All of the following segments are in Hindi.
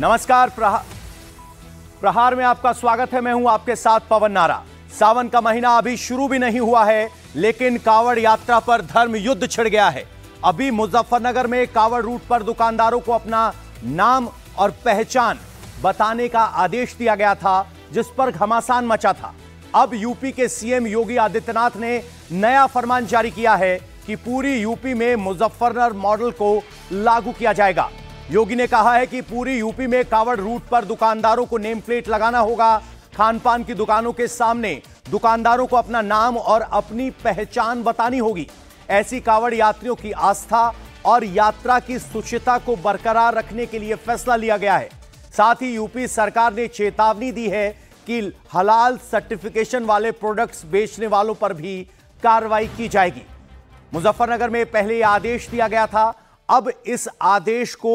नमस्कार प्रहार प्रहार में आपका स्वागत है मैं हूं आपके साथ पवन नारा सावन का महीना अभी शुरू भी नहीं हुआ है लेकिन कावड़ यात्रा पर धर्म युद्ध छिड़ गया है अभी मुजफ्फरनगर में कावड़ रूट पर दुकानदारों को अपना नाम और पहचान बताने का आदेश दिया गया था जिस पर घमासान मचा था अब यूपी के सीएम योगी आदित्यनाथ ने नया फरमान जारी किया है कि पूरी यूपी में मुजफ्फरनगर मॉडल को लागू किया जाएगा योगी ने कहा है कि पूरी यूपी में कावड़ रूट पर दुकानदारों को नेम प्लेट लगाना होगा खान पान की दुकानों के सामने दुकानदारों को अपना नाम और अपनी पहचान बतानी होगी ऐसी कावड़ यात्रियों की आस्था और यात्रा की सुचिता को बरकरार रखने के लिए फैसला लिया गया है साथ ही यूपी सरकार ने चेतावनी दी है कि हलाल सर्टिफिकेशन वाले प्रोडक्ट्स बेचने वालों पर भी कार्रवाई की जाएगी मुजफ्फरनगर में पहले आदेश दिया गया था अब इस आदेश को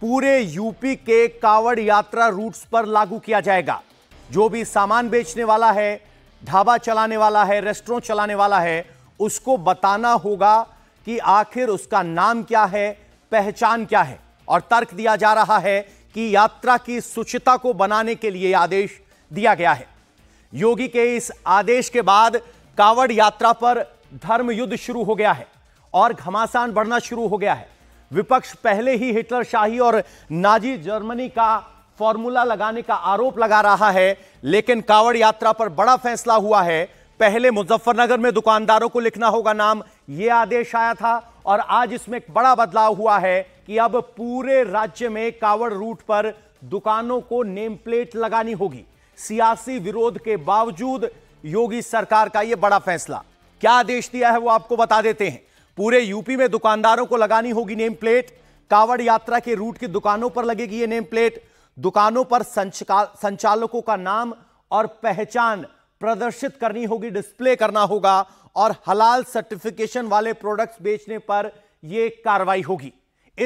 पूरे यूपी के कावड़ यात्रा रूट्स पर लागू किया जाएगा जो भी सामान बेचने वाला है ढाबा चलाने वाला है रेस्टोरेंट चलाने वाला है उसको बताना होगा कि आखिर उसका नाम क्या है पहचान क्या है और तर्क दिया जा रहा है कि यात्रा की सुचिता को बनाने के लिए आदेश दिया गया है योगी के इस आदेश के बाद कावड़ यात्रा पर धर्म युद्ध शुरू हो गया है और घमासान बढ़ना शुरू हो गया है विपक्ष पहले ही हिटलर शाही और नाजी जर्मनी का फॉर्मूला लगाने का आरोप लगा रहा है लेकिन कावड़ यात्रा पर बड़ा फैसला हुआ है पहले मुजफ्फरनगर में दुकानदारों को लिखना होगा नाम यह आदेश आया था और आज इसमें एक बड़ा बदलाव हुआ है कि अब पूरे राज्य में कावड़ रूट पर दुकानों को नेम प्लेट लगानी होगी सियासी विरोध के बावजूद योगी सरकार का यह बड़ा फैसला क्या आदेश दिया है वो आपको बता देते हैं पूरे यूपी में दुकानदारों को लगानी होगी नेम प्लेट कावड़ यात्रा के रूट की दुकानों पर लगेगी ये नेम प्लेट दुकानों पर संचालकों का नाम और पहचान प्रदर्शित करनी होगी डिस्प्ले करना होगा और हलाल सर्टिफिकेशन वाले प्रोडक्ट्स बेचने पर यह कार्रवाई होगी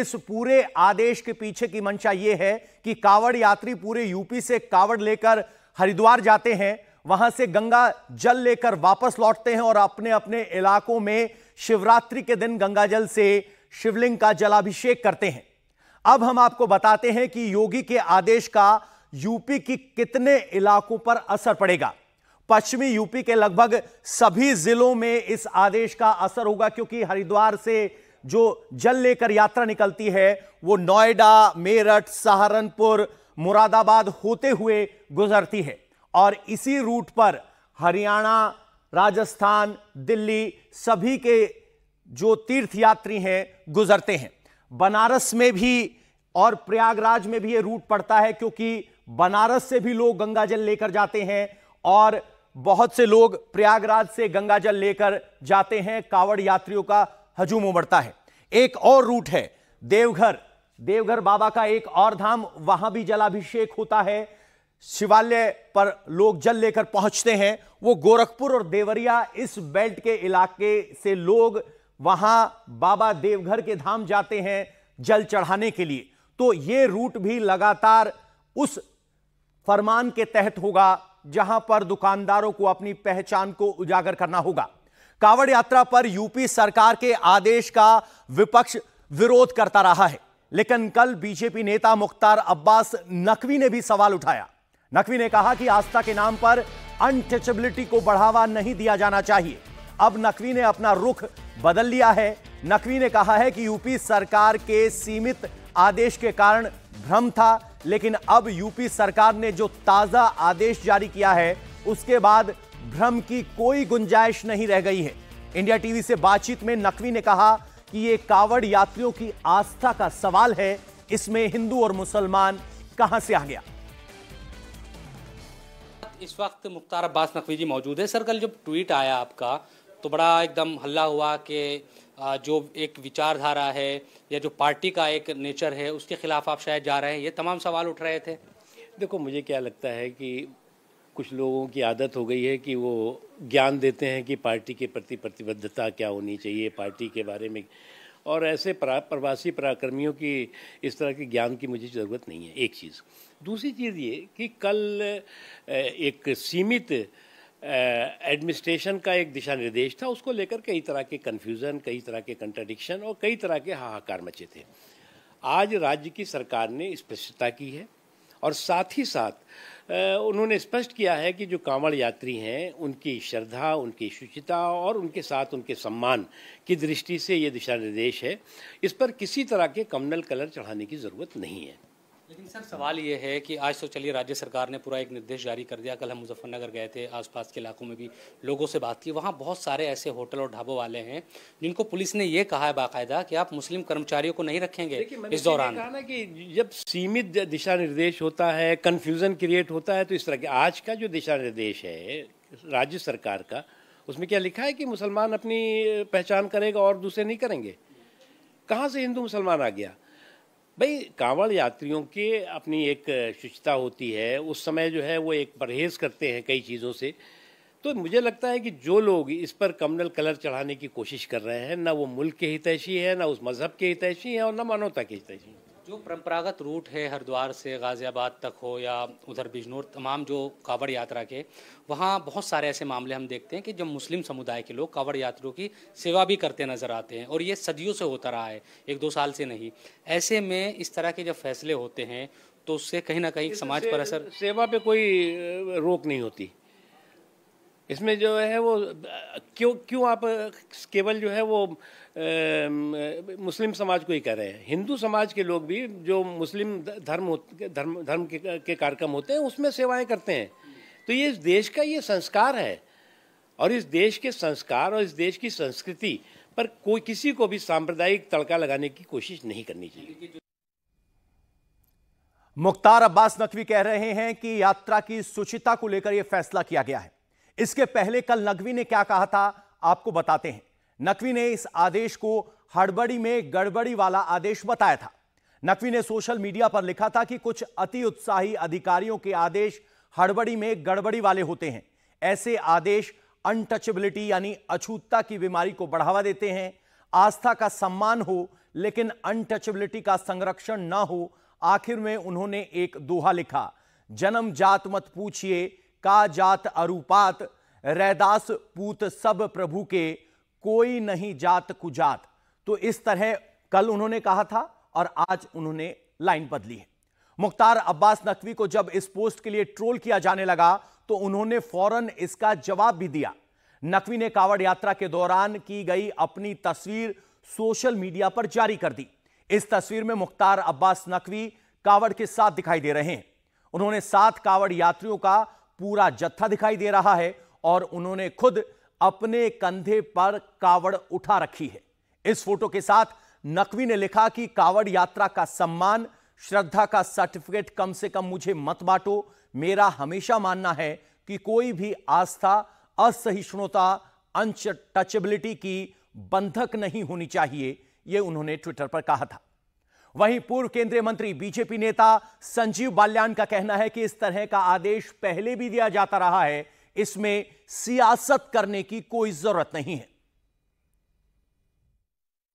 इस पूरे आदेश के पीछे की मंशा यह है कि कावड़ यात्री पूरे यूपी से कावड़ लेकर हरिद्वार जाते हैं वहां से गंगा जल लेकर वापस लौटते हैं और अपने अपने इलाकों में शिवरात्रि के दिन गंगाजल से शिवलिंग का जलाभिषेक करते हैं अब हम आपको बताते हैं कि योगी के आदेश का यूपी की कितने इलाकों पर असर पड़ेगा पश्चिमी यूपी के लगभग सभी जिलों में इस आदेश का असर होगा क्योंकि हरिद्वार से जो जल लेकर यात्रा निकलती है वो नोएडा मेरठ सहारनपुर मुरादाबाद होते हुए गुजरती है और इसी रूट पर हरियाणा राजस्थान दिल्ली सभी के जो तीर्थ यात्री हैं गुजरते हैं बनारस में भी और प्रयागराज में भी ये रूट पड़ता है क्योंकि बनारस से भी लोग गंगा जल लेकर जाते हैं और बहुत से लोग प्रयागराज से गंगा जल लेकर जाते हैं कावड़ यात्रियों का हजूम उमड़ता है एक और रूट है देवघर देवघर बाबा का एक और धाम वहां भी जलाभिषेक होता है शिवालय पर लोग जल लेकर पहुंचते हैं वो गोरखपुर और देवरिया इस बेल्ट के इलाके से लोग वहां बाबा देवघर के धाम जाते हैं जल चढ़ाने के लिए तो ये रूट भी लगातार उस फरमान के तहत होगा जहां पर दुकानदारों को अपनी पहचान को उजागर करना होगा कावड़ यात्रा पर यूपी सरकार के आदेश का विपक्ष विरोध करता रहा है लेकिन कल बीजेपी नेता मुख्तार अब्बास नकवी ने भी सवाल उठाया नकवी ने कहा कि आस्था के नाम पर अनटचेबिलिटी को बढ़ावा नहीं दिया जाना चाहिए अब नकवी ने अपना रुख बदल लिया है नकवी ने कहा है कि यूपी सरकार के सीमित आदेश के कारण भ्रम था लेकिन अब यूपी सरकार ने जो ताजा आदेश जारी किया है उसके बाद भ्रम की कोई गुंजाइश नहीं रह गई है इंडिया टीवी से बातचीत में नकवी ने कहा कि ये कावड़ यात्रियों की आस्था का सवाल है इसमें हिंदू और मुसलमान कहां से आ गया इस वक्त मुख्तार अब्बास नकवी जी मौजूद है सर कल जब ट्वीट आया आपका तो बड़ा एकदम हल्ला हुआ कि जो एक विचारधारा है या जो पार्टी का एक नेचर है उसके खिलाफ आप शायद जा रहे हैं ये तमाम सवाल उठ रहे थे देखो मुझे क्या लगता है कि कुछ लोगों की आदत हो गई है कि वो ज्ञान देते हैं कि पार्टी के प्रति प्रतिबद्धता क्या होनी चाहिए पार्टी के बारे में और ऐसे प्रवासी पराक्रमियों की इस तरह के ज्ञान की मुझे ज़रूरत नहीं है एक चीज़ दूसरी चीज़ ये कि कल एक सीमित एडमिनिस्ट्रेशन का एक दिशा निर्देश था उसको लेकर कई तरह के कन्फ्यूज़न कई तरह के कंट्राडिक्शन और कई तरह के हाहाकार मचे थे आज राज्य की सरकार ने स्पष्टता की है और साथ ही साथ उन्होंने स्पष्ट किया है कि जो कांवड़ यात्री हैं उनकी श्रद्धा उनकी शुचिता और उनके साथ उनके सम्मान की दृष्टि से ये दिशा निर्देश है इस पर किसी तरह के कमनल कलर चढ़ाने की ज़रूरत नहीं है लेकिन सर सवाल ये है कि आज तो चलिए राज्य सरकार ने पूरा एक निर्देश जारी कर दिया कल हम मुजफ्फरनगर गए थे आसपास के इलाकों में भी लोगों से बात की वहाँ बहुत सारे ऐसे होटल और ढाबों वाले हैं जिनको पुलिस ने ये कहा है बाकायदा कि आप मुस्लिम कर्मचारियों को नहीं रखेंगे इस दौरान कहा ना कि जब सीमित दिशा निर्देश होता है कन्फ्यूज़न क्रिएट होता है तो इस तरह के आज का जो दिशा निर्देश है राज्य सरकार का उसमें क्या लिखा है कि मुसलमान अपनी पहचान करेगा और दूसरे नहीं करेंगे कहाँ से हिंदू मुसलमान आ गया भाई कांवड़ यात्रियों के अपनी एक शुचिता होती है उस समय जो है वो एक परहेज करते हैं कई चीज़ों से तो मुझे लगता है कि जो लोग इस पर कमनल कलर चढ़ाने की कोशिश कर रहे हैं ना वो मुल्क के हितैषी है ना उस मज़हब के हितैषी हैं और ना मानवता के हितैषी हैं जो परंपरागत रूट है हरिद्वार से गाज़ियाबाद तक हो या उधर बिजनौर तमाम जो कावड़ यात्रा के वहाँ बहुत सारे ऐसे मामले हम देखते हैं कि जब मुस्लिम समुदाय के लोग कांवड़ यात्रियों की सेवा भी करते नज़र आते हैं और ये सदियों से होता रहा है एक दो साल से नहीं ऐसे में इस तरह के जब फैसले होते हैं तो उससे कहीं ना कहीं समाज पर असर सेवा पे कोई रोक नहीं होती इसमें जो है वो क्यों क्यों आप केवल जो है वो ए, मुस्लिम समाज को ही कह रहे हैं हिंदू समाज के लोग भी जो मुस्लिम धर्म धर्म धर्म के, के कार्यक्रम होते हैं उसमें सेवाएं करते हैं तो ये इस देश का ये संस्कार है और इस देश के संस्कार और इस देश की संस्कृति पर कोई किसी को भी सांप्रदायिक तड़का लगाने की कोशिश नहीं करनी चाहिए मुख्तार अब्बास नकवी कह रहे हैं कि यात्रा की सुचिता को लेकर यह फैसला किया गया है इसके पहले कल नकवी ने क्या कहा था आपको बताते हैं नकवी ने इस आदेश को हड़बड़ी में गड़बड़ी वाला आदेश बताया था नकवी ने सोशल मीडिया पर लिखा था कि कुछ अति उत्साही अधिकारियों के आदेश हड़बड़ी में गड़बड़ी वाले होते हैं ऐसे आदेश अनटचेबिलिटी यानी अछूतता की बीमारी को बढ़ावा देते हैं आस्था का सम्मान हो लेकिन अनटचेबिलिटी का संरक्षण ना हो आखिर में उन्होंने एक दोहा लिखा जन्म जात मत पूछिए का जात अरुपात रैदास पूत सब प्रभु के कोई नहीं जात कुजात तो इस तरह कल उन्होंने कहा था और आज उन्होंने लाइन बदली है मुख्तार अब्बास नकवी को जब इस पोस्ट के लिए ट्रोल किया जाने लगा तो उन्होंने फौरन इसका जवाब भी दिया नकवी ने कावड़ यात्रा के दौरान की गई अपनी तस्वीर सोशल मीडिया पर जारी कर दी इस तस्वीर में मुख्तार अब्बास नकवी कावड़ के साथ दिखाई दे रहे हैं उन्होंने सात कावड़ यात्रियों का पूरा जत्था दिखाई दे रहा है और उन्होंने खुद अपने कंधे पर कावड़ उठा रखी है इस फोटो के साथ नकवी ने लिखा कि कावड़ यात्रा का सम्मान श्रद्धा का सर्टिफिकेट कम से कम मुझे मत बांटो मेरा हमेशा मानना है कि कोई भी आस्था असहिष्णुता टचेबिलिटी की बंधक नहीं होनी चाहिए यह उन्होंने ट्विटर पर कहा था वहीं पूर्व केंद्रीय मंत्री बीजेपी नेता संजीव बाल्यान का कहना है कि इस तरह का आदेश पहले भी दिया जाता रहा है इसमें सियासत करने की कोई जरूरत नहीं है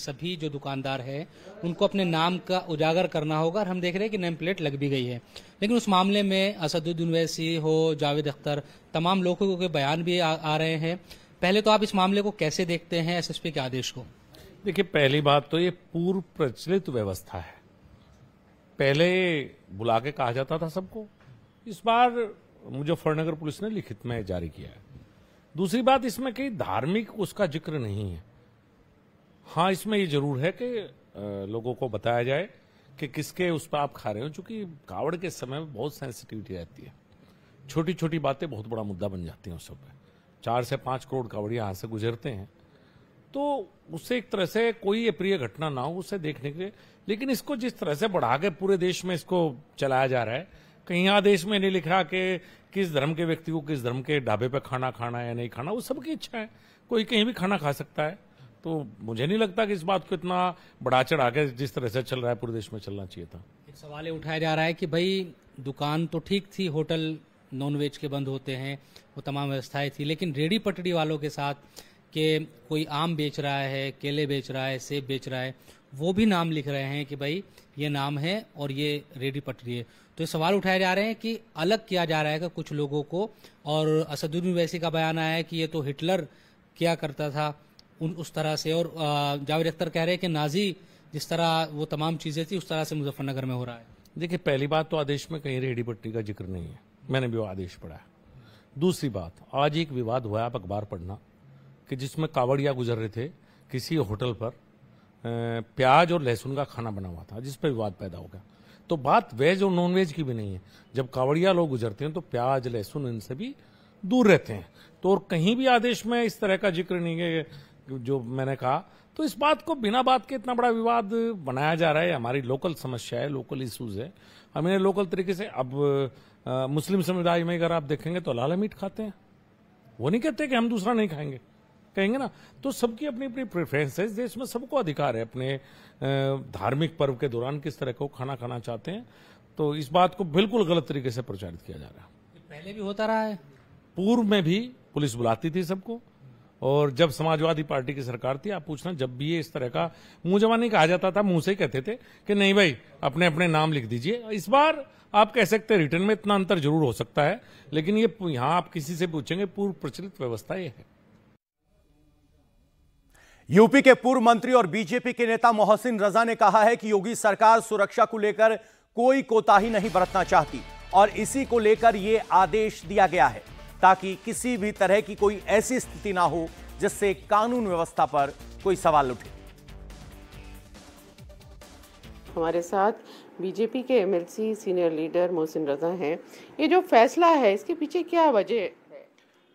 सभी जो दुकानदार है उनको अपने नाम का उजागर करना होगा और हम देख रहे हैं कि नेम प्लेट लग भी गई है लेकिन उस मामले में असदुद्दीन वैसी हो जावेद अख्तर तमाम लोगों के बयान भी आ, आ रहे हैं पहले तो आप इस मामले को कैसे देखते हैं एसएसपी के आदेश को देखिए पहली बात तो ये पूर्व प्रचलित व्यवस्था है पहले बुला के कहा जाता था सबको इस बार मुजफ्फरनगर पुलिस ने लिखित में जारी किया है दूसरी बात इसमें कई धार्मिक उसका जिक्र नहीं है हाँ इसमें ये जरूर है कि लोगों को बताया जाए कि किसके उस पर आप खा रहे हो चूंकि कावड़ के समय में बहुत सेंसिटिविटी रहती है छोटी छोटी बातें बहुत बड़ा मुद्दा बन जाती हैं उस पर चार से पांच करोड़ कावड़िया यहां से गुजरते हैं तो उससे एक तरह से कोई अप्रिय घटना ना हो उसे देखने के लिए लेकिन इसको जिस तरह से बढ़ा के पूरे देश में इसको चलाया जा रहा है कहीं आदेश में नहीं लिखा कि किस धर्म के व्यक्ति को किस धर्म के ढाबे पर खाना खाना है या नहीं खाना वो सबकी इच्छा है कोई कहीं भी खाना खा सकता है तो मुझे नहीं लगता कि इस बात को इतना बढ़ा चढ़ा के जिस तरह से चल रहा है पूरे देश में चलना चाहिए था एक सवाल ये उठाया जा रहा है कि भाई दुकान तो ठीक थी होटल नॉनवेज के बंद होते हैं वो तमाम व्यवस्थाएं थी लेकिन रेडी पटड़ी वालों के साथ कि कोई आम बेच रहा है केले बेच रहा है सेब बेच रहा है वो भी नाम लिख रहे हैं कि भाई ये नाम है और ये रेडी पटरी है तो ये सवाल उठाए जा रहे हैं कि अलग किया जा रहा है कुछ लोगों को और असदुद्दीन वैसी का बयान आया है कि ये तो हिटलर किया करता था उन उस तरह से और जावेद अख्तर कह रहे हैं कि नाजी जिस तरह वो तमाम चीज़ें थी उस तरह से मुजफ्फरनगर में हो रहा है देखिए पहली बात तो आदेश में कहीं रेडी पट्टी का जिक्र नहीं है मैंने भी वो आदेश पढ़ा है दूसरी बात आज एक विवाद हुआ आप अखबार पढ़ना कि जिसमें कावड़िया गुजर रहे थे किसी होटल पर प्याज और लहसुन का खाना बना हुआ था जिस पर विवाद पैदा हो गया तो बात वेज और नॉन वेज की भी नहीं है जब कावड़िया लोग गुजरते हैं तो प्याज लहसुन इनसे भी दूर रहते हैं तो और कहीं भी आदेश में इस तरह का जिक्र नहीं है जो मैंने कहा तो इस बात को बिना बात के इतना बड़ा विवाद बनाया जा रहा है हमारी लोकल समस्या है लोकल इश्यूज है हम इन्हें लोकल तरीके से अब आ, मुस्लिम समुदाय में अगर आप देखेंगे तो लाल मीट खाते हैं वो नहीं कहते कि हम दूसरा नहीं खाएंगे कहेंगे ना तो सबकी अपनी अपनी प्रेफरेंस है देश में सबको अधिकार है अपने धार्मिक पर्व के दौरान किस तरह को खाना खाना चाहते हैं तो इस बात को बिल्कुल गलत तरीके से प्रचारित किया जा रहा है पहले भी होता रहा है पूर्व में भी पुलिस बुलाती थी सबको और जब समाजवादी पार्टी की सरकार थी आप पूछना जब भी ये इस तरह का मुंह जमा नहीं कहा जाता था मुंह से ही कहते थे कि नहीं भाई अपने अपने नाम लिख दीजिए इस बार आप कह सकते हैं रिटर्न में इतना अंतर जरूर हो सकता है लेकिन ये यहाँ आप किसी से पूछेंगे पूर्व प्रचलित व्यवस्था ये है यूपी के पूर्व मंत्री और बीजेपी के नेता मोहसिन रजा ने कहा है कि योगी सरकार सुरक्षा को लेकर कोई कोताही नहीं बरतना चाहती और इसी को लेकर ये आदेश दिया गया है ताकि किसी भी तरह की कोई ऐसी स्थिति ना हो जिससे कानून व्यवस्था पर कोई सवाल उठे हमारे साथ बीजेपी के MLC senior leader Mohsin Raza हैं ये जो फैसला है इसके पीछे क्या वजह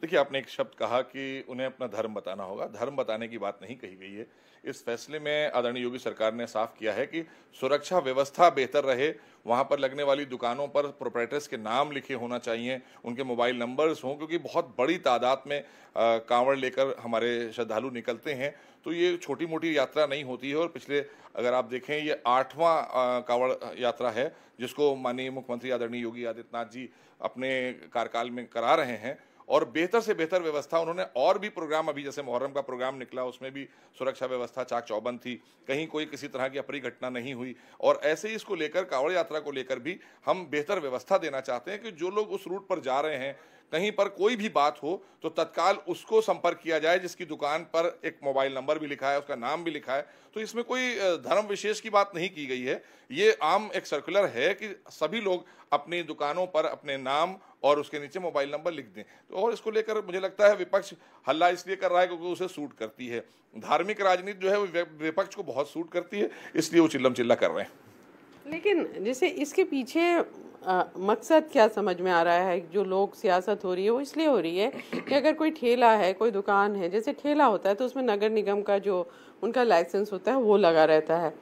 देखिए आपने एक शब्द कहा कि उन्हें अपना धर्म बताना होगा धर्म बताने की बात नहीं कही गई है इस फैसले में आदरणीय योगी सरकार ने साफ किया है कि सुरक्षा व्यवस्था बेहतर रहे वहाँ पर लगने वाली दुकानों पर प्रोपराइटर्स के नाम लिखे होना चाहिए उनके मोबाइल नंबर्स हों क्योंकि बहुत बड़ी तादाद में कांवड़ लेकर हमारे श्रद्धालु निकलते हैं तो ये छोटी मोटी यात्रा नहीं होती है और पिछले अगर आप देखें ये आठवां कांवड़ यात्रा है जिसको माननीय मुख्यमंत्री आदरणीय योगी आदित्यनाथ जी अपने कार्यकाल में करा रहे हैं और बेहतर से बेहतर व्यवस्था उन्होंने और भी प्रोग्राम अभी जैसे मुहर्रम का प्रोग्राम निकला उसमें भी सुरक्षा व्यवस्था चाक चौबंद थी कहीं कोई किसी तरह की अपरी घटना नहीं हुई और ऐसे ही इसको लेकर कावड़ यात्रा को लेकर भी हम बेहतर व्यवस्था देना चाहते हैं कि जो लोग उस रूट पर जा रहे हैं कहीं पर कोई भी बात हो तो तत्काल उसको संपर्क किया जाए जिसकी दुकान पर एक मोबाइल नंबर भी लिखा है उसका नाम भी लिखा है तो इसमें कोई धर्म विशेष की बात नहीं की गई है ये आम एक सर्कुलर है कि सभी लोग अपनी दुकानों पर अपने नाम और उसके नीचे मोबाइल नंबर लिख दें तो और इसको लेकर मुझे लगता है विपक्ष हल्ला इसलिए कर रहा है क्योंकि उसे सूट करती है धार्मिक राजनीति जो है वो विपक्ष को बहुत सूट करती है इसलिए वो चिल्लम चिल्ला कर रहे हैं लेकिन जैसे इसके पीछे आ, मकसद क्या समझ में आ रहा है जो लोग सियासत हो रही है वो इसलिए हो रही है कि अगर कोई ठेला है कोई दुकान है जैसे ठेला होता है तो उसमें नगर निगम का जो उनका लाइसेंस होता है वो लगा रहता है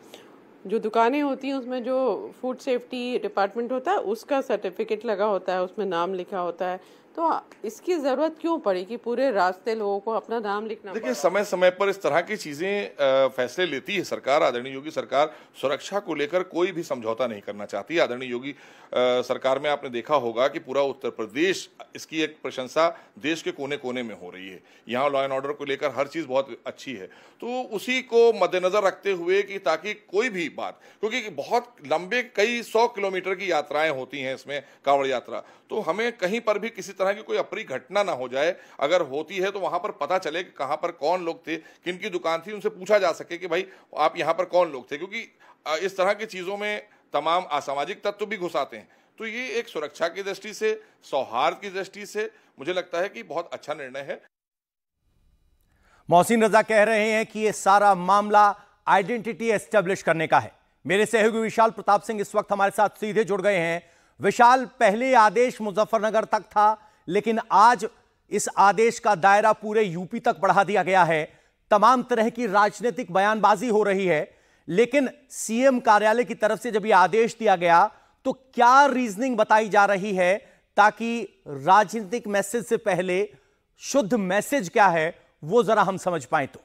जो दुकानें होती हैं उसमें जो फूड सेफ्टी डिपार्टमेंट होता है उसका सर्टिफिकेट लगा होता है उसमें नाम लिखा होता है तो इसकी जरूरत क्यों पड़ी कि पूरे रास्ते लोगों को अपना नाम लिखना देखिए समय समय पर इस तरह की चीजें फैसले लेती है सरकार आदरणीय योगी सरकार सुरक्षा को लेकर कोई भी समझौता नहीं करना चाहती आदरणीय योगी आ, सरकार में आपने देखा होगा कि पूरा उत्तर प्रदेश इसकी एक प्रशंसा देश के कोने कोने में हो रही है यहाँ लॉ एंड ऑर्डर को लेकर हर चीज बहुत अच्छी है तो उसी को मद्देनजर रखते हुए कि ताकि कोई भी बात क्योंकि बहुत लंबे कई सौ किलोमीटर की यात्राएं होती हैं इसमें कांवड़ यात्रा तो हमें कहीं पर भी किसी तरह तरह की कोई अप्रिय घटना ना हो जाए अगर होती है तो वहां पर पता चले कि कहां पर कौन लोग थे किन की दुकान थी उनसे पूछा जा सके कि भाई आप यहां पर कौन लोग थे क्योंकि इस तरह की चीज़ों में तमाम असामाजिक तत्व भी घुसाते हैं तो ये एक सुरक्षा की दृष्टि से सौहार्द की दृष्टि से मुझे लगता है कि बहुत अच्छा निर्णय है मोहसिन रजा कह रहे हैं कि यह सारा मामला आइडेंटिटी एस्टेब्लिश करने का है मेरे सहयोगी विशाल प्रताप सिंह इस वक्त हमारे साथ सीधे जुड़ गए हैं विशाल पहले आदेश मुजफ्फरनगर तक था लेकिन आज इस आदेश का दायरा पूरे यूपी तक बढ़ा दिया गया है तमाम तरह की राजनीतिक बयानबाजी हो रही है लेकिन सीएम कार्यालय की तरफ से जब यह आदेश दिया गया तो क्या रीजनिंग बताई जा रही है ताकि राजनीतिक मैसेज से पहले शुद्ध मैसेज क्या है वो जरा हम समझ पाए तो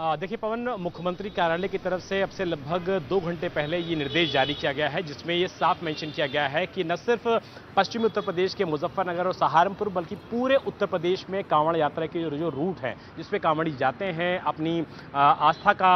देखिए पवन मुख्यमंत्री कार्यालय की तरफ से अब से लगभग दो घंटे पहले ये निर्देश जारी किया गया है जिसमें ये साफ मेंशन किया गया है कि न सिर्फ पश्चिमी उत्तर प्रदेश के मुजफ्फरनगर और सहारनपुर बल्कि पूरे उत्तर प्रदेश में कांवड़ यात्रा के जो रूट हैं जिसमें कांवड़ी जाते हैं अपनी आस्था का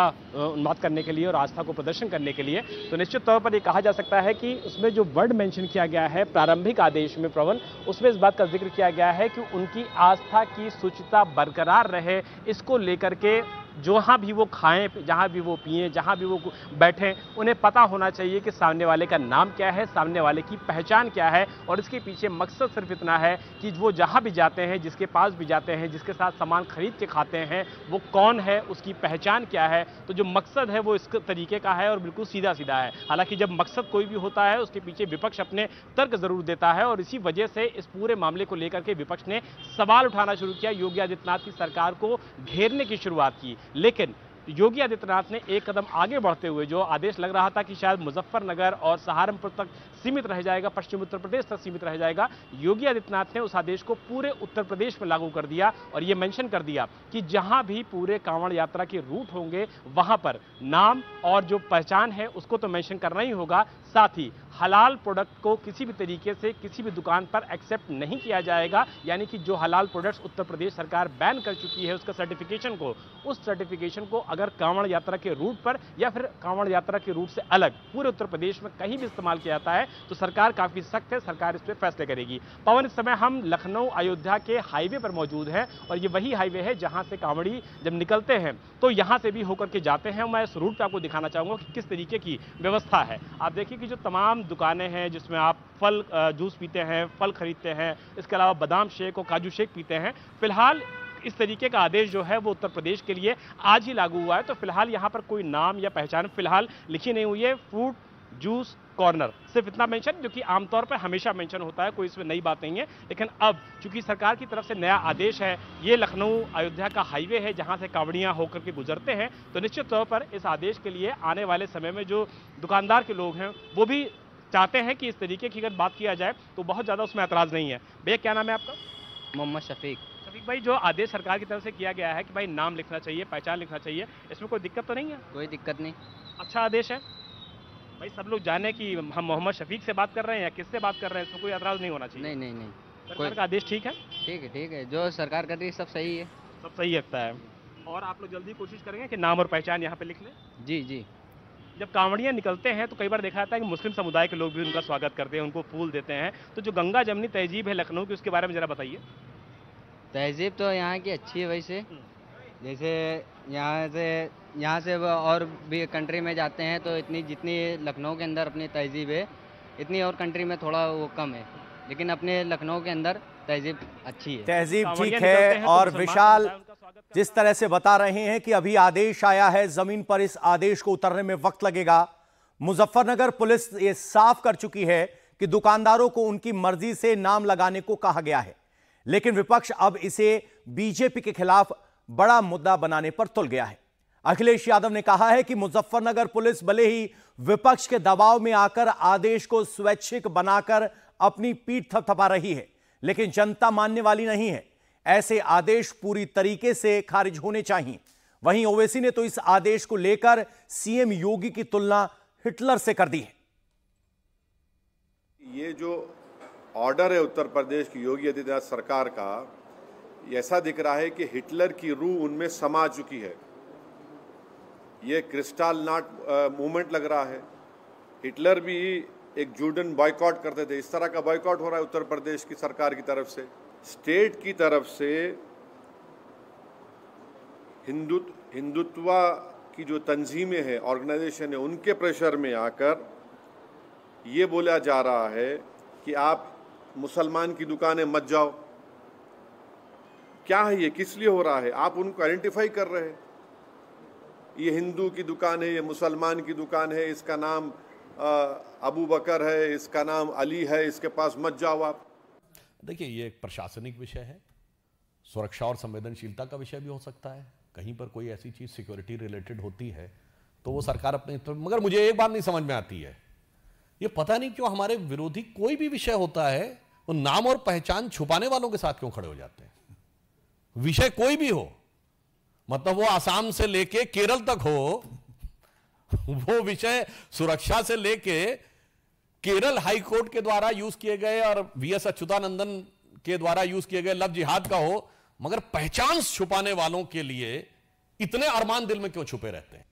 उन्माद करने के लिए और आस्था को प्रदर्शन करने के लिए तो निश्चित तौर पर ये कहा जा सकता है कि उसमें जो वर्ड मैंशन किया गया है प्रारंभिक आदेश में प्रवन उसमें इस बात का जिक्र किया गया है कि उनकी आस्था की सुचिता बरकरार रहे इसको लेकर के जहाँ भी वो खाएं जहाँ भी वो पिए जहाँ भी वो बैठें उन्हें पता होना चाहिए कि सामने वाले का नाम क्या है सामने वाले की पहचान क्या है और इसके पीछे मकसद सिर्फ इतना है कि वो जहाँ भी जाते हैं जिसके पास भी जाते हैं जिसके साथ सामान खरीद के खाते हैं वो कौन है उसकी पहचान क्या है तो जो मकसद है वो इस तरीके का है और बिल्कुल सीधा सीधा है हालांकि जब मकसद कोई भी होता है उसके पीछे विपक्ष अपने तर्क ज़रूर देता है और इसी वजह से इस पूरे मामले को लेकर के विपक्ष ने सवाल उठाना शुरू किया योगी आदित्यनाथ की सरकार को घेरने की शुरुआत की लेकिन योगी आदित्यनाथ ने एक कदम आगे बढ़ते हुए जो आदेश लग रहा था कि शायद मुजफ्फरनगर और सहारनपुर तक सीमित रह जाएगा पश्चिम उत्तर प्रदेश तक सीमित रह जाएगा योगी आदित्यनाथ ने उस आदेश को पूरे उत्तर प्रदेश में लागू कर दिया और ये मेंशन कर दिया कि जहां भी पूरे कांवड़ यात्रा के रूट होंगे वहां पर नाम और जो पहचान है उसको तो मैंशन करना ही होगा साथ ही हलाल प्रोडक्ट को किसी भी तरीके से किसी भी दुकान पर एक्सेप्ट नहीं किया जाएगा यानी कि जो हलाल प्रोडक्ट्स उत्तर प्रदेश सरकार बैन कर चुकी है उसका सर्टिफिकेशन को उस सर्टिफिकेशन को अगर कांवड़ यात्रा के रूट पर या फिर कांवड़ यात्रा के रूट से अलग पूरे उत्तर प्रदेश में कहीं भी इस्तेमाल किया जाता है तो सरकार काफ़ी सख्त है सरकार इस पर फैसले करेगी पवन इस समय हम लखनऊ अयोध्या के हाईवे पर मौजूद हैं और ये वही हाईवे है जहाँ से कांवड़ी जब निकलते हैं तो यहाँ से भी होकर के जाते हैं मैं इस रूट पर आपको दिखाना चाहूँगा कि किस तरीके की व्यवस्था है आप देखिए कि जो तमाम दुकानें हैं जिसमें आप फल जूस पीते हैं फल खरीदते हैं इसके अलावा बादाम शेक और काजू शेक पीते हैं फिलहाल इस तरीके का आदेश जो है वो उत्तर प्रदेश के लिए आज ही लागू हुआ है तो फिलहाल यहाँ पर कोई नाम या पहचान फिलहाल लिखी नहीं हुई है फूड जूस कॉर्नर सिर्फ इतना मेंशन जो कि आमतौर पर हमेशा मेंशन होता है कोई इसमें नई बात नहीं है लेकिन अब चूंकि सरकार की तरफ से नया आदेश है ये लखनऊ अयोध्या का हाईवे है जहां से कांवड़ियां होकर के गुजरते हैं तो निश्चित तौर पर इस आदेश के लिए आने वाले समय में जो दुकानदार के लोग हैं वो भी चाहते हैं कि इस तरीके की अगर बात किया जाए तो बहुत ज़्यादा उसमें एतराज़ नहीं है भैया क्या नाम है आपका मोहम्मद शफीक शफीक भाई जो आदेश सरकार की तरफ से किया गया है कि भाई नाम लिखना चाहिए पहचान लिखना चाहिए इसमें कोई दिक्कत तो नहीं है कोई दिक्कत नहीं अच्छा आदेश है भाई सब लोग जाने कि हम मोहम्मद शफीक से बात कर रहे हैं या किससे बात कर रहे हैं इसमें कोई एतराज नहीं होना चाहिए नहीं नहीं नहीं सरकार का आदेश ठीक है ठीक है ठीक है जो सरकार कर रही है सब सही है सब सही लगता है और आप लोग जल्दी कोशिश करेंगे कि नाम और पहचान यहाँ पे लिख लें जी जी जब कांवड़ियाँ निकलते हैं तो कई बार देखा जाता है कि मुस्लिम समुदाय के लोग भी उनका स्वागत करते हैं उनको फूल देते हैं तो जो गंगा जमनी तहजीब है लखनऊ की उसके बारे में ज़रा बताइए तहजीब तो यहाँ की अच्छी है वैसे हम्म। जैसे यहाँ से यहाँ से और भी कंट्री में जाते हैं तो इतनी जितनी लखनऊ के अंदर अपनी तहजीब है इतनी और कंट्री में थोड़ा वो कम है लेकिन अपने लखनऊ के अंदर तहजीब अच्छी है तहजीब ठीक है तो और विशाल जिस तरह से बता रहे हैं कि अभी आदेश आया है जमीन पर इस आदेश को उतरने में वक्त लगेगा मुजफ्फरनगर पुलिस ये साफ कर चुकी है कि दुकानदारों को उनकी मर्जी से नाम लगाने को कहा गया है लेकिन विपक्ष अब इसे बीजेपी के खिलाफ बड़ा मुद्दा बनाने पर तुल गया है अखिलेश यादव ने कहा है कि मुजफ्फरनगर पुलिस भले ही विपक्ष के दबाव में आकर आदेश को स्वैच्छिक बनाकर अपनी पीठ थपथपा रही है लेकिन जनता मानने वाली नहीं है ऐसे आदेश पूरी तरीके से खारिज होने चाहिए वहीं ओवैसी ने तो इस आदेश को लेकर सीएम योगी की तुलना हिटलर से कर दी है ये जो ऑर्डर है उत्तर प्रदेश की योगी आदित्यनाथ सरकार का ऐसा दिख रहा है कि हिटलर की रूह उनमें समा चुकी है ये क्रिस्टाल नाट मूवमेंट लग रहा है हिटलर भी एक जूडन बॉयकॉट करते थे इस तरह का बॉयकॉट हो रहा है उत्तर प्रदेश की सरकार की तरफ से स्टेट की तरफ से हिंदुत, हिंदुत्वा की जो तंजीमें हैं ऑर्गेनाइजेशन है उनके प्रेशर में आकर ये बोला जा रहा है कि आप मुसलमान की दुकानें मत जाओ क्या है ये किस लिए हो रहा है आप उनको आइडेंटिफाई कर रहे हैं ये हिंदू की दुकान है ये मुसलमान की दुकान है इसका नाम अबू बकर है इसका नाम अली है इसके पास मत जाओ आप देखिए ये एक प्रशासनिक विषय है सुरक्षा और संवेदनशीलता का विषय भी हो सकता है कहीं पर कोई ऐसी चीज़ सिक्योरिटी रिलेटेड होती है तो वो सरकार अपने तो, मगर मुझे एक बात नहीं समझ में आती है ये पता नहीं क्यों हमारे विरोधी कोई भी विषय होता है वो नाम और पहचान छुपाने वालों के साथ क्यों खड़े हो जाते हैं विषय कोई भी हो मतलब वो आसाम से लेके केरल तक हो वो विषय सुरक्षा से लेके केरल हाई कोर्ट के द्वारा यूज किए गए और वी एस अच्युतानंदन के द्वारा यूज किए गए लव जिहाद का हो मगर पहचान छुपाने वालों के लिए इतने अरमान दिल में क्यों छुपे रहते हैं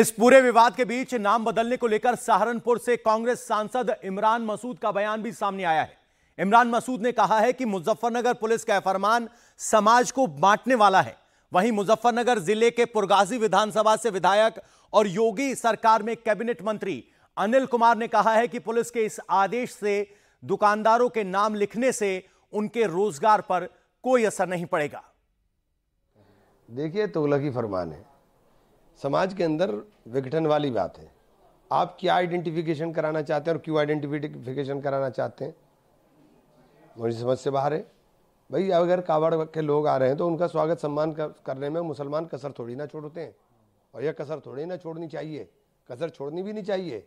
इस पूरे विवाद के बीच नाम बदलने को लेकर सहारनपुर से कांग्रेस सांसद इमरान मसूद का बयान भी सामने आया है इमरान मसूद ने कहा है कि मुजफ्फरनगर पुलिस का फरमान समाज को बांटने वाला है वहीं मुजफ्फरनगर जिले के पुरगाजी विधानसभा से विधायक और योगी सरकार में कैबिनेट मंत्री अनिल कुमार ने कहा है कि पुलिस के इस आदेश से दुकानदारों के नाम लिखने से उनके रोजगार पर कोई असर नहीं पड़ेगा देखिए तुगलकी फरमान है समाज के अंदर विघटन वाली बात है आप क्या आइडेंटिफिकेशन कराना चाहते हैं और क्यों आइडेंटिफिकेशन कराना चाहते हैं मेरी समझ से बाहर है भाई अगर कावड़ के लोग आ रहे हैं तो उनका स्वागत सम्मान करने में मुसलमान कसर थोड़ी ना छोड़ते हैं और यह कसर थोड़ी ना छोड़नी चाहिए कसर छोड़नी भी नहीं चाहिए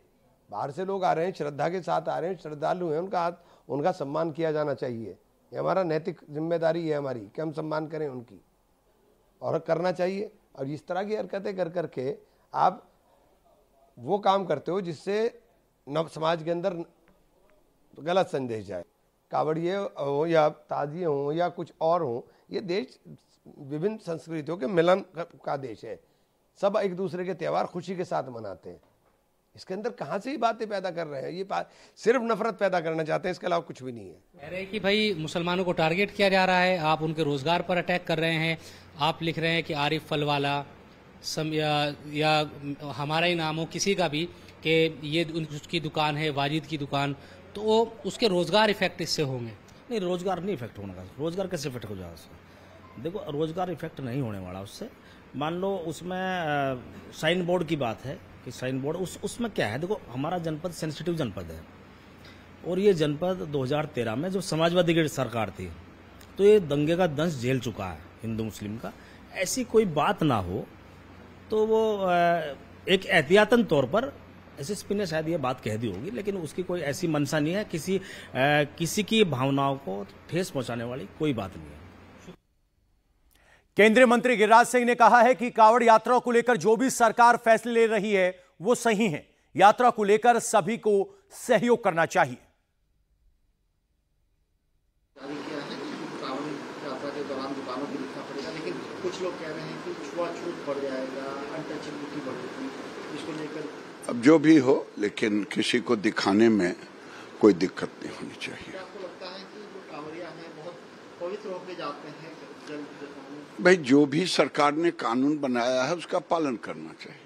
बाहर से लोग आ रहे हैं श्रद्धा के साथ आ रहे हैं श्रद्धालु हैं उनका उनका सम्मान किया जाना चाहिए ये हमारा नैतिक जिम्मेदारी है हमारी कि हम सम्मान करें उनकी और करना चाहिए और इस तरह की हरकतें कर कर के आप वो काम करते हो जिससे समाज के अंदर गलत संदेश जाए कावड़िए हो या ताजिए हो या कुछ और हो ये देश विभिन्न संस्कृतियों के मिलन का देश है सब एक दूसरे के त्यौहार खुशी के साथ मनाते हैं इसके अंदर कहाँ से ही बातें पैदा कर रहे हैं ये सिर्फ नफरत पैदा करना चाहते हैं इसके अलावा कुछ भी नहीं है कह रहे हैं कि भाई मुसलमानों को टारगेट किया जा रहा है आप उनके रोजगार पर अटैक कर रहे हैं आप लिख रहे हैं कि आरिफ फलवाला सम या, या हमारा ही नाम हो किसी का भी कि ये उनकी दुकान है वाजिद की दुकान तो वो उसके रोजगार इफेक्ट इससे होंगे नहीं रोजगार नहीं इफेक्ट होने का रोजगार कैसे इफेक्ट हो जाएगा उसका देखो रोजगार इफेक्ट नहीं होने वाला उससे मान लो उसमें साइन बोर्ड की बात है कि साइन बोर्ड उस उसमें क्या है देखो हमारा जनपद सेंसिटिव जनपद है और ये जनपद 2013 में जब समाजवादी की सरकार थी तो ये दंगे का दंश झेल चुका है हिंदू मुस्लिम का ऐसी कोई बात ना हो तो वो एक एहतियातन तौर पर एसएसपी ने शायद ये बात कह दी होगी लेकिन उसकी कोई ऐसी मनसा नहीं है किसी आ, किसी की भावनाओं को ठेस पहुंचाने वाली कोई बात नहीं है केंद्रीय मंत्री गिरिराज सिंह ने कहा है कि कावड़ यात्रा को लेकर जो भी सरकार फैसले ले रही है वो सही है यात्रा को लेकर सभी को सहयोग करना चाहिए कुछ लोग कह रहे हैं कि छुआछूत बढ़ जाएगा अब जो भी हो लेकिन किसी को दिखाने में कोई दिक्कत नहीं होनी चाहिए भाई जो भी सरकार ने कानून बनाया है उसका पालन करना चाहिए